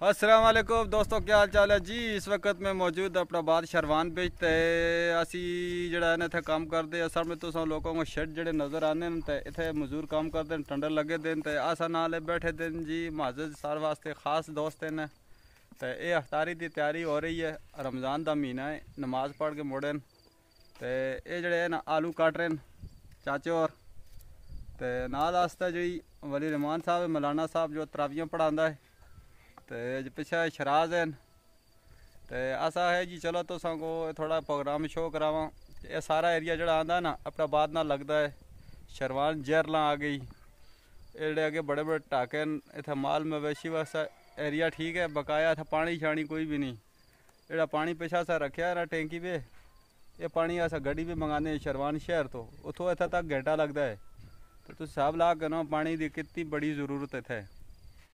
असलम दोस्तों क्या हाल चाल है जी इस वक्त मैं मौजूद अपना बात शरवान बिच ते असी ਜਿਹੜਾ ਨੇ ਇੱਥੇ ਕੰਮ ਕਰਦੇ ਆ ਸਾਹਮਣੇ ਤੁਸੀਂ ਲੋਕਾਂ ਨੂੰ ਸ਼ੈੱਡ ਜਿਹੜੇ ਨਜ਼ਰ ਆਨੇ ਨੇ ਤੇ ਇੱਥੇ ਮਜ਼ਦੂਰ ਕੰਮ ਕਰਦੇ ਨੇ ਟੰਡਰ ਲੱਗੇ ਦਿਨ ਤੇ ਆਸਾ ਨਾਲ ਬੈਠੇ ਦਿਨ ਜੀ ਮਾਜ਼ਦ ਸਾਰ ਵਾਸਤੇ ਖਾਸ ਦੋਸਤ ਨੇ ਤੇ ਇਹ ਹਫਤਾਰੀ ਦੀ ਤਿਆਰੀ ਹੋ ਰਹੀ ਹੈ ਰਮਜ਼ਾਨ ਦਾ ਮਹੀਨਾ ਹੈ ਨਮਾਜ਼ ਪੜ੍ਹ ਕੇ ਮੋੜਨ ਤੇ ਇਹ ਜਿਹੜੇ ਨਾ ਆਲੂ ਕੱਟ ਰਹੇ ਨੇ ਚਾਚੇ ਔਰ ਤੇ ਨਾਲ ਆਸਤਾ ਜਿਹੜੀ ਵਲੀ ਰਹਿਮਾਨ ਸਾਹਿਬ ਮਲਾਨਾ ਸਾਹਿਬ ਜੋ ਤਰਾਵੀਆਂ ਪੜਾਉਂਦਾ ਹੈ ਤੇ ਪਿੱਛੇ ਸ਼ਰਾਜ਼ ਹਨ ਤੇ ਆਸਾ ਹੈ ਜੀ ਚਲੋ ਤੁਸਾਂ ਕੋ ਥੋੜਾ ਪ੍ਰੋਗਰਾਮ ਸ਼ੋ ਕਰਾਵਾਂ ਇਹ ਸਾਰਾ ਏਰੀਆ ਜਿਹੜਾ ਆਂਦਾ ਨਾ ਆਪਣਾ ਬਾਦ ਨਾਲ ਲੱਗਦਾ ਹੈ ਸ਼ਰਵਾਨ ਜਰਲਾ ਆ ਗਈ ਇਹੜੇ ਅੱਗੇ ਬੜੇ ਬੜੇ ਟਾਕੇ ਇਥੇ ਮਾਲ ਮਵੇਸ਼ੀ ਵਾਸਤੇ ਏਰੀਆ ਠੀਕ ਹੈ ਬਕਾਇਆ ਇੱਥੇ ਪਾਣੀ ਛਾਣੀ ਕੋਈ ਵੀ ਨਹੀਂ ਜਿਹੜਾ ਪਾਣੀ ਪਿਛਾ ਸਾ ਰੱਖਿਆ ਨਾ ਟੈਂਕੀ ਵੇ ਇਹ ਪਾਣੀ ਆਸਾ ਗੱਡੀ ਵੀ ਮੰਗਾਨੇ ਸ਼ਰਵਾਨ ਸ਼ਹਿਰ ਤੋਂ ਉਥੋਂ ਇੱਥੇ ਤੱਕ ਘੰਟਾ ਲੱਗਦਾ ਹੈ ਤੇ ਤੁਸੀਂ ਸਾਬ ਲਾ ਕੇ ਨਾ ਪਾਣੀ ਦੀ ਕਿੰਨੀ ਬੜੀ ਜ਼ਰੂਰਤ ਹੈ ਇੱਥੇ